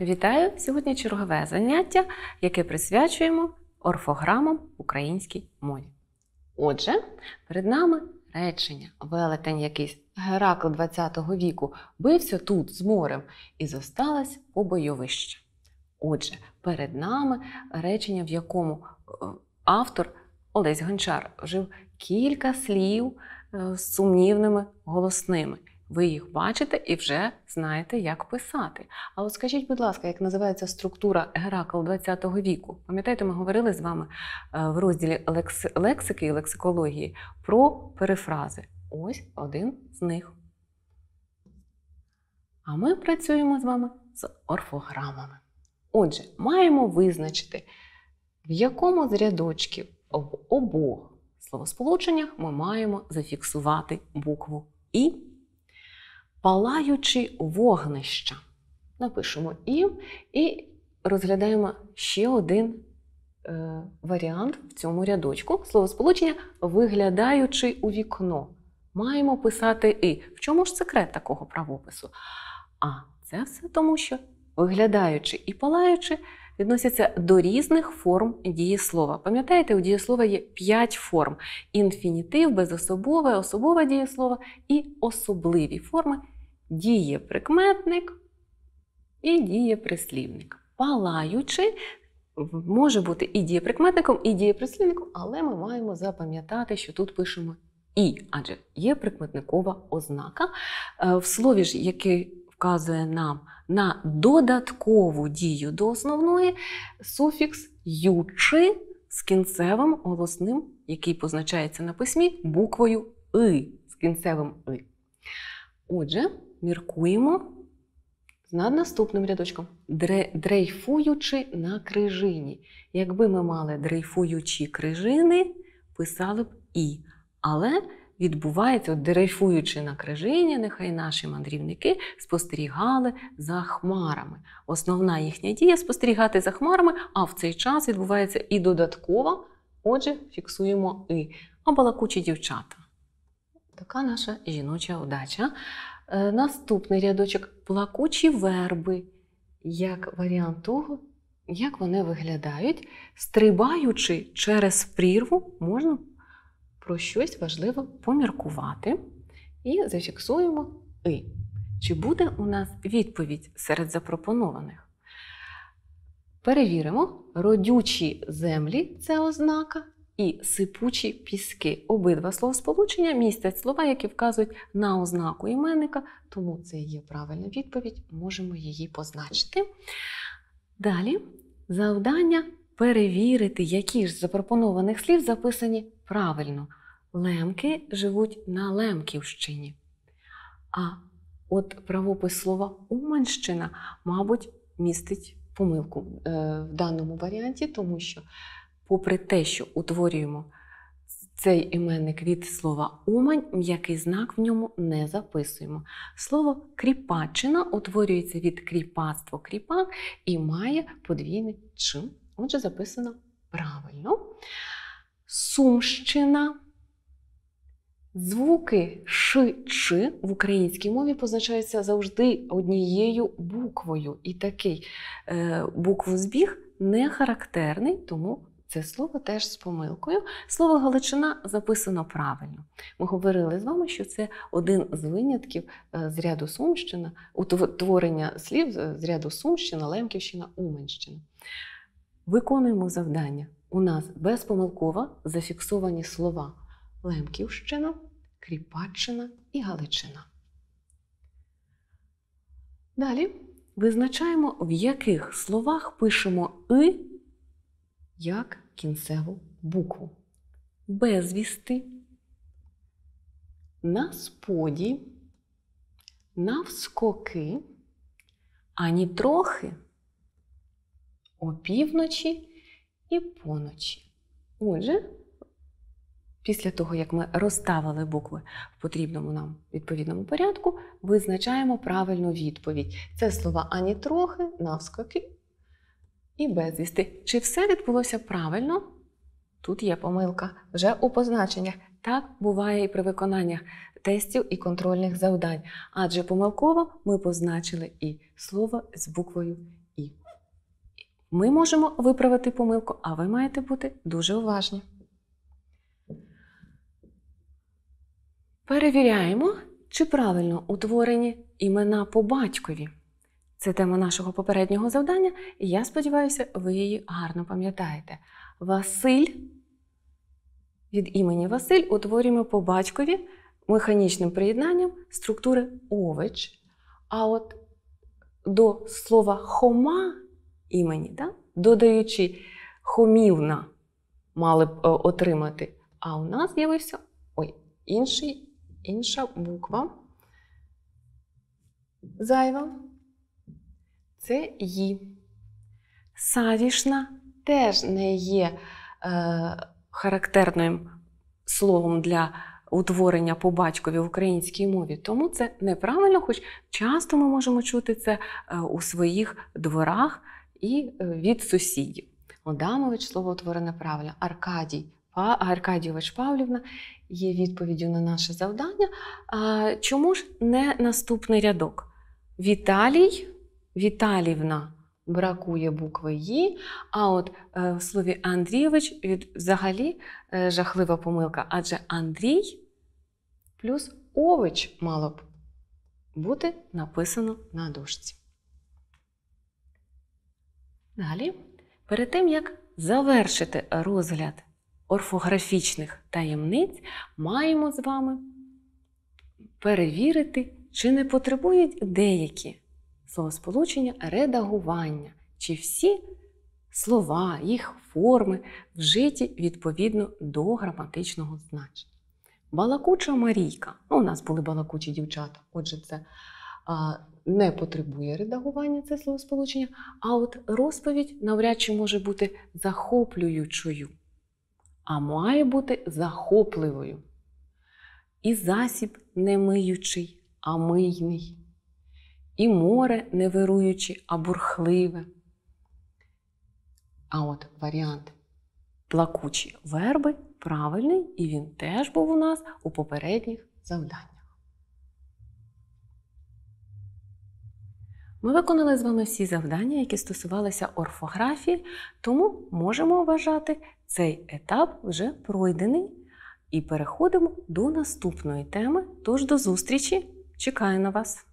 Вітаю! Сьогодні чергове заняття, яке присвячуємо орфограмам українській мові. Отже, перед нами речення. Велетень якийсь Геракл ХХ віку бився тут з морем і зосталась по бойовище. Отже, перед нами речення, в якому е, автор Олесь Гончар вжив кілька слів е, з сумнівними голосними. Ви їх бачите і вже знаєте, як писати. А от скажіть, будь ласка, як називається структура Геракл ХХ віку? Пам'ятаєте, ми говорили з вами е, в розділі лексики і лексикології про перефрази. Ось один з них. А ми працюємо з вами з орфограмами. Отже, маємо визначити, в якому з рядочків в обох словосполученнях ми маємо зафіксувати букву І палаючі вогнища. Напишемо і, і розглядаємо ще один е, варіант в цьому рядочку. Словосполучення виглядаючи у вікно. Маємо писати і. В чому ж секрет такого правопису? А це все тому, що виглядаючи і палаючи відносяться до різних форм дієслова. Пам'ятаєте, у дієслова є п'ять форм: інфінітив, безособове, особове дієслово і особливі форми дієприкметник і дієприслівник. Палаючи. Може бути і дієприкметником, і дієприслівником, але ми маємо запам'ятати, що тут пишемо і, адже є прикметникова ознака. Е, в слові ж, яке вказує нам на додаткову дію до основної суфікс ючи з кінцевим голосним, який позначається на письмі буквою «и» з кінцевим «и». Отже, міркуємо над наступним рядочком, дрейфуючи на крижині. Якби ми мали дрейфуючі крижини, писали б І. Але відбувається, от дрейфуючи на крижині, нехай наші мандрівники спостерігали за хмарами. Основна їхня дія спостерігати за хмарами, а в цей час відбувається і додаткова. Отже, фіксуємо і а балакучі дівчата. Така наша жіноча удача. Е, наступний рядочок плакучі верби, як варіант того, як вони виглядають. Стрибаючи через прірву, можна про щось важливо поміркувати і зафіксуємо «и». Чи буде у нас відповідь серед запропонованих? Перевіримо, родючі землі це ознака, і сипучі піски. Обидва словосполучення містять слова, які вказують на ознаку іменника, тому це є правильна відповідь, можемо її позначити. Далі завдання перевірити, які ж з запропонованих слів записані правильно. Лемки живуть на Лемківщині. А от правопис слова Уманщина, мабуть, містить помилку е, в даному варіанті, тому що, попри те, що утворюємо цей іменник від слова Умань, м'який знак в ньому не записуємо. Слово кріпачина утворюється від кріпацтво кріпак і має подвійний чим. Отже, записано правильно. Сумщина. Звуки Ш, Ч в українській мові позначаються завжди однією буквою. І такий е, буквозбіг не характерний, тому це слово теж з помилкою. Слово Галичина записано правильно. Ми говорили з вами, що це один з винятків е, з ряду Сумщина, утворення слів з е, ряду Сумщина, Лемківщина, Уменщина. Виконуємо завдання. У нас безпомилково зафіксовані слова Лемківщина, Кріпаччина і Галичина. Далі визначаємо, в яких словах пишемо «и» як кінцеву букву. Безвісти, на споді, навскоки, анітрохи. трохи опівночі і поночі. Отже, після того, як ми розставили букви в потрібному нам відповідному порядку, визначаємо правильну відповідь. Це слова ані трохи, навскоки і безвісти. Чи все відбулося правильно? Тут є помилка вже у позначеннях. Так буває і при виконаннях тестів і контрольних завдань, адже помилково ми позначили і слово з буквою ми можемо виправити помилку, а ви маєте бути дуже уважні. Перевіряємо, чи правильно утворені імена по батькові. Це тема нашого попереднього завдання, і я сподіваюся, ви її гарно пам'ятаєте. Василь від імені Василь утворюємо по батькові механічним приєднанням структури ович. А от до слова Хома імені, да? додаючи хомівна, мали б е, отримати. А у нас з'явився ой, інший, інша буква. Зайва. Це «ї». Савішна теж не є е, характерним словом для утворення по батькові в українській мові, тому це неправильно, хоч часто ми можемо чути це е, у своїх дворах і е, від сусідів. Адамович, словоутворене правильно, Аркадій. Аркадійович Павлівна є відповіддю на наше завдання. А, Чому ж не наступний рядок? Віталій, Віталівна бракує букви Ї, а от е, в слові Андрійович від, взагалі е, жахлива помилка, адже Андрій плюс ович мало б бути написано на дошці. Далі, перед тим, як завершити розгляд орфографічних таємниць, маємо з вами перевірити, чи не потребують деякі словосполучення редагування, чи всі слова, їх форми вжиті відповідно до граматичного значення. Балакуча Марійка. Ну, У нас були балакучі дівчата, отже, це не потребує редагування це словосполучення, а от розповідь навряд чи може бути захоплюючою, а має бути захопливою. І засіб не миючий, а мийний, і море не вируюче, а бурхливе. А от варіант плакучі верби правильний, і він теж був у нас у попередніх завданнях. Ми виконали з вами всі завдання, які стосувалися орфографії, тому можемо вважати цей етап вже пройдений. І переходимо до наступної теми. Тож до зустрічі! Чекаю на вас!